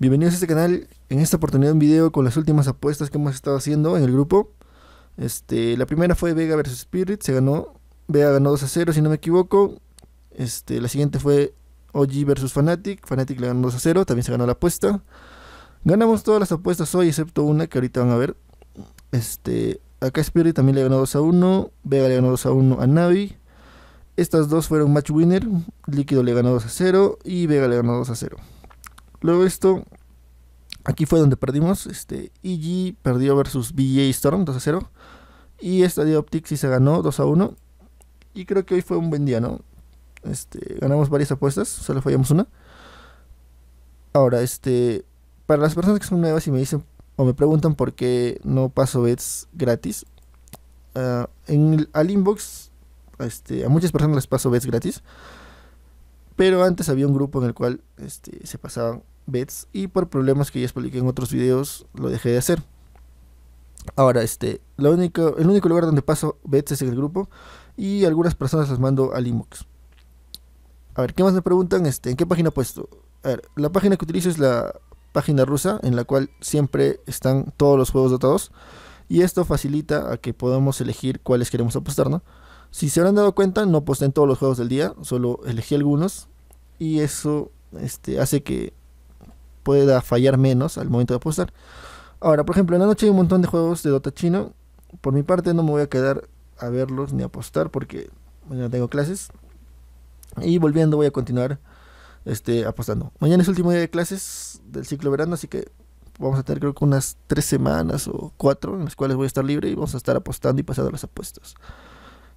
Bienvenidos a este canal. En esta oportunidad un video con las últimas apuestas que hemos estado haciendo en el grupo. Este, la primera fue Vega vs Spirit, se ganó. Vega ganó 2 a 0 si no me equivoco. Este, la siguiente fue OG vs Fnatic, Fnatic le ganó 2 a 0, también se ganó la apuesta. Ganamos todas las apuestas hoy excepto una que ahorita van a ver. Este, acá Spirit también le ganó 2 a 1, Vega le ganó 2 a 1 a Navi. Estas dos fueron match winner, Líquido le ganó 2 a 0 y Vega le ganó 2 a 0. Luego esto, aquí fue donde perdimos. Este, EG perdió versus BA Storm 2 a 0. Y de optics y se ganó 2 a 1. Y creo que hoy fue un buen día, ¿no? Este, ganamos varias apuestas, solo fallamos una. Ahora, este, para las personas que son nuevas y me dicen o me preguntan por qué no paso bets gratis, ah, en el, al inbox este, a muchas personas les paso bets gratis. Pero antes había un grupo en el cual este, se pasaban bets y por problemas que ya expliqué en otros videos lo dejé de hacer. Ahora, este, el único lugar donde paso bets es en el grupo y algunas personas las mando al inbox. A ver, ¿qué más me preguntan? Este, ¿En qué página he puesto? A ver, la página que utilizo es la página rusa en la cual siempre están todos los juegos dotados y esto facilita a que podamos elegir cuáles queremos apostar, ¿no? Si se habrán dado cuenta, no aposté en todos los juegos del día, solo elegí algunos y eso este, hace que pueda fallar menos al momento de apostar. Ahora, por ejemplo, en la noche hay un montón de juegos de Dota chino. Por mi parte no me voy a quedar a verlos ni a apostar porque mañana tengo clases. Y volviendo voy a continuar este, apostando. Mañana es el último día de clases del ciclo verano, así que vamos a tener creo que unas tres semanas o cuatro en las cuales voy a estar libre y vamos a estar apostando y pasando las apuestas.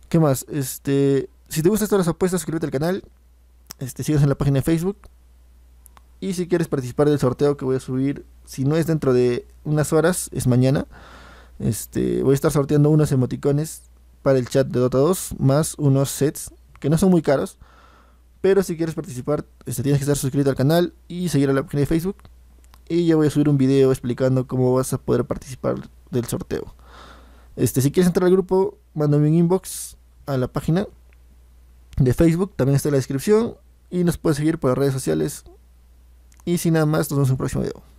¿Qué más? Este, si te gustan todas las apuestas, suscríbete al canal este, en la página de Facebook. Y si quieres participar del sorteo que voy a subir, si no es dentro de unas horas, es mañana. Este, voy a estar sorteando unos emoticones para el chat de Dota 2, más unos sets que no son muy caros. Pero si quieres participar, este, tienes que estar suscrito al canal y seguir a la página de Facebook. Y ya voy a subir un video explicando cómo vas a poder participar del sorteo. Este, si quieres entrar al grupo, mándame un inbox a la página de Facebook, también está en la descripción. Y nos puedes seguir por las redes sociales. Y sin nada más, nos vemos en un próximo video.